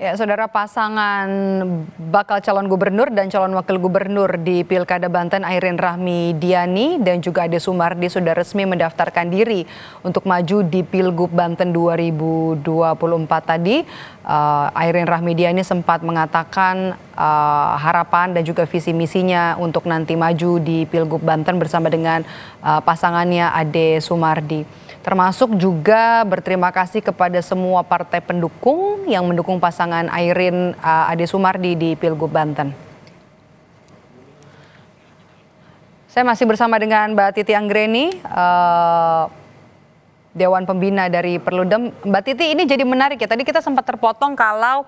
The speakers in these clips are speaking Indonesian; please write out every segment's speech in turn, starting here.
Ya, saudara pasangan bakal calon gubernur dan calon wakil gubernur di Pilkada Banten Airin Rahmi Diani dan juga Ade Sumardi sudah resmi mendaftarkan diri untuk maju di Pilgub Banten 2024 tadi. Uh, Airin Rahmi Diani sempat mengatakan uh, harapan dan juga visi misinya untuk nanti maju di Pilgub Banten bersama dengan uh, pasangannya Ade Sumardi. Termasuk juga berterima kasih kepada semua partai pendukung yang mendukung pasangan Airin uh, Ade Sumardi di Pilgub Banten. Saya masih bersama dengan Mbak Titi Anggreni, uh, Dewan Pembina dari Perludem. Mbak Titi, ini jadi menarik ya. Tadi kita sempat terpotong kalau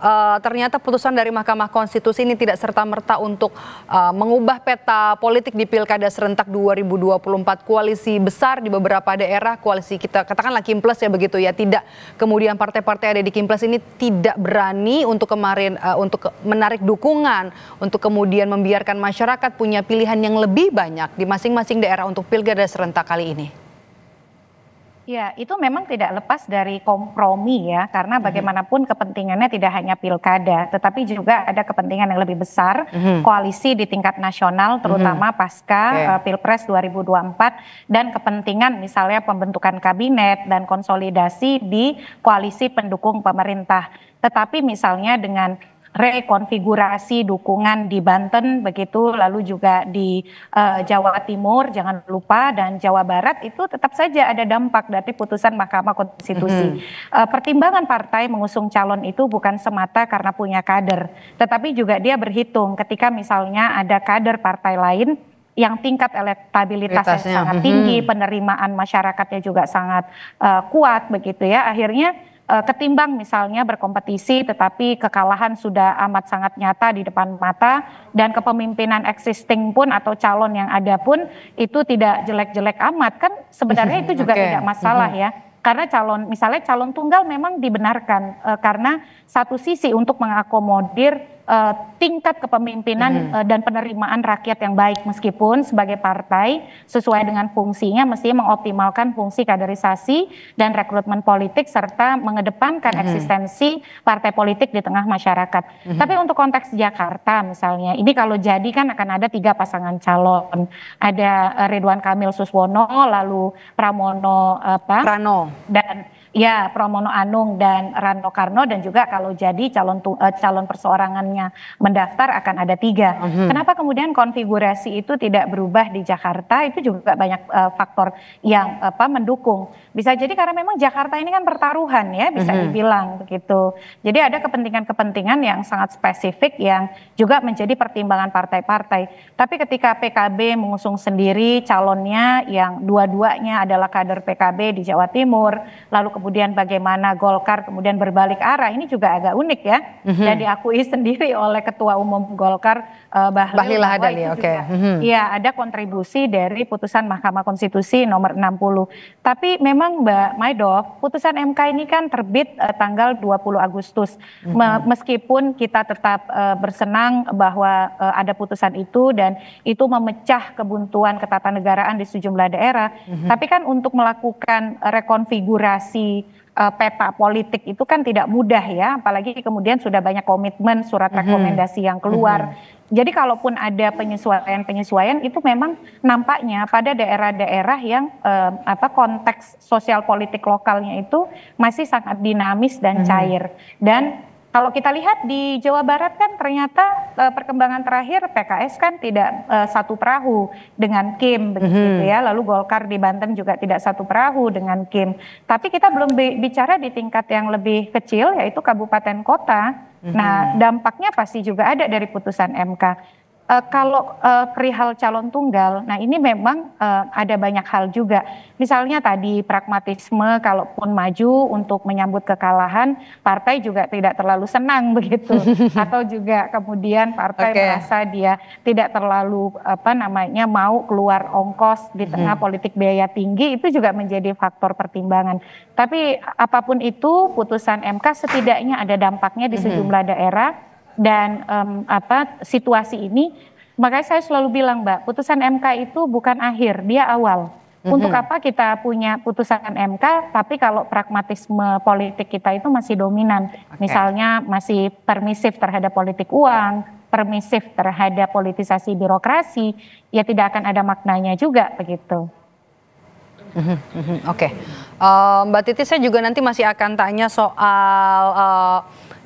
uh, ternyata putusan dari Mahkamah Konstitusi ini tidak serta-merta untuk uh, mengubah peta politik di Pilkada serentak 2024 koalisi besar di beberapa daerah koalisi kita katakanlah Kimples ya begitu ya tidak kemudian partai-partai ada di Kimples ini tidak berani untuk kemarin uh, untuk menarik dukungan untuk kemudian membiarkan masyarakat punya pilihan yang lebih banyak di masing-masing daerah untuk Pilkada serentak kali ini. Ya, itu memang tidak lepas dari kompromi ya, karena mhm. bagaimanapun kepentingannya tidak hanya pilkada, tetapi juga ada kepentingan yang lebih besar mhm. koalisi di tingkat nasional, mhm. terutama mm-hmm. pasca okay. uh, eh, pilpres 2024 dan kepentingan misalnya pembentukan kabinet dan konsolidasi di koalisi pendukung pemerintah. Tetapi misalnya dengan rekonfigurasi dukungan di Banten begitu lalu juga di uh, Jawa Timur jangan lupa dan Jawa Barat itu tetap saja ada dampak dari putusan Mahkamah Konstitusi. Mm -hmm. uh, pertimbangan partai mengusung calon itu bukan semata karena punya kader, tetapi juga dia berhitung ketika misalnya ada kader partai lain yang tingkat elektabilitasnya sangat mm-hmm. tinggi, penerimaan masyarakatnya juga sangat uh, kuat begitu ya. Akhirnya Eh, ketimbang misalnya berkompetisi tetapi kekalahan sudah amat sangat nyata di depan mata dan kepemimpinan existing pun atau calon yang ada pun itu tidak jelek-jelek amat kan sebenarnya itu juga okay. tidak masalah ya karena calon misalnya calon tunggal memang dibenarkan e, karena satu sisi untuk mengakomodir uh, tingkat kepemimpinan hmm. uh, dan penerimaan rakyat yang baik meskipun sebagai partai sesuai dengan fungsinya mesti mengoptimalkan fungsi kaderisasi dan rekrutmen politik serta mengedepankan hmm. eksistensi partai politik di tengah masyarakat. Hmm. Tapi untuk konteks Jakarta misalnya, ini kalau jadi kan akan ada tiga pasangan calon. Ada eh, Ridwan Kamil Suswono, lalu Pramono apa? Prano dan ya Pramono Anung dan Rano Karno dan juga kalau jadi calon uh, calon perseorangannya misalnya mendaftar akan ada tiga. Mm -hmm. Kenapa kemudian konfigurasi itu tidak berubah di Jakarta? Itu juga banyak uh, faktor yang apa mendukung. Bisa jadi karena memang Jakarta ini kan pertaruhan ya bisa mm -hmm. dibilang begitu. Jadi ada kepentingan-kepentingan yang sangat spesifik yang juga menjadi pertimbangan partai-partai. Tapi ketika PKB mengusung sendiri calonnya yang dua-duanya adalah kader PKB di Jawa Timur, lalu kemudian bagaimana Golkar kemudian berbalik arah ini juga agak unik ya mm -hmm. dan diakui sendiri diakui oleh Ketua Umum Golkar uh, Bahlil, Bahlil Hadali. Oke. Okay. Mhm. Iya, ada kontribusi dari putusan Mahkamah Konstitusi nomor 60. Tapi memang Mbak Maido, putusan MK ini kan terbit uh, tanggal 20 Agustus. Mm -hmm. Meskipun kita tetap uh, bersenang bahwa uh, ada putusan itu dan itu memecah kebuntuan ketatanegaraan di sejumlah daerah, mm -hmm. tapi kan untuk melakukan rekonfigurasi uh, peta politik itu kan tidak mudah ya, apalagi kemudian sudah banyak komitmen surat mm-hmm. rekomendasi mm-hmm. yang keluar. Mm-hmm. Jadi kalaupun ada penyesuaian-penyesuaian itu memang nampaknya pada daerah-daerah yang uh, apa konteks sosial politik lokalnya itu masih sangat dinamis dan mm-hmm. cair. Mm-hmm. Dan kalau kita lihat di Jawa Barat kan ternyata uh, perkembangan terakhir PKS kan tidak uh, satu perahu dengan Kim begitu mm -hmm. ya. Lalu Golkar di Banten juga tidak satu perahu dengan Kim. Tapi kita belum bicara di tingkat yang lebih kecil yaitu kabupaten kota. Mm -hmm. Nah, dampaknya pasti juga ada dari putusan MK uh, kalau uh, perihal calon tunggal, nah ini memang uh, ada banyak hal juga. Misalnya tadi pragmatisme, kalaupun maju untuk menyambut kekalahan, partai juga tidak terlalu senang begitu, atau juga kemudian partai okay. merasa dia tidak terlalu apa namanya mau keluar ongkos di mhm. tengah hmm. politik biaya tinggi itu juga menjadi faktor pertimbangan. Tapi apapun itu, putusan MK setidaknya ada dampaknya di mhm. sejumlah hmm. daerah dan um, apa situasi ini makanya saya selalu bilang Mbak, putusan MK itu bukan akhir, dia awal. Mm-hmm. Untuk apa kita punya putusan MK tapi kalau pragmatisme politik kita itu masih dominan. Okay. Misalnya masih permisif terhadap politik uang, permisif terhadap politisasi birokrasi, ya tidak akan ada maknanya juga begitu. Mhm, mhm. Oke, okay. uh, eh, Mbak Titi, saya juga nanti masih akan tanya soal uh,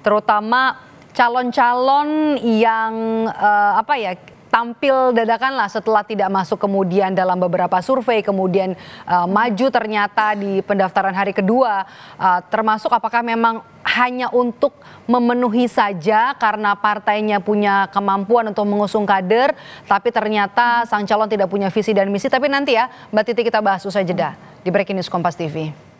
terutama calon-calon yang uh, apa ya tampil dadakan lah setelah tidak masuk kemudian dalam beberapa survei kemudian uh, maju ternyata di pendaftaran hari kedua uh, termasuk apakah memang hanya untuk memenuhi saja karena partainya punya kemampuan untuk mengusung kader tapi ternyata sang calon tidak punya visi dan misi tapi nanti ya Mbak Titi kita bahas usai jeda di Breaking News Kompas TV.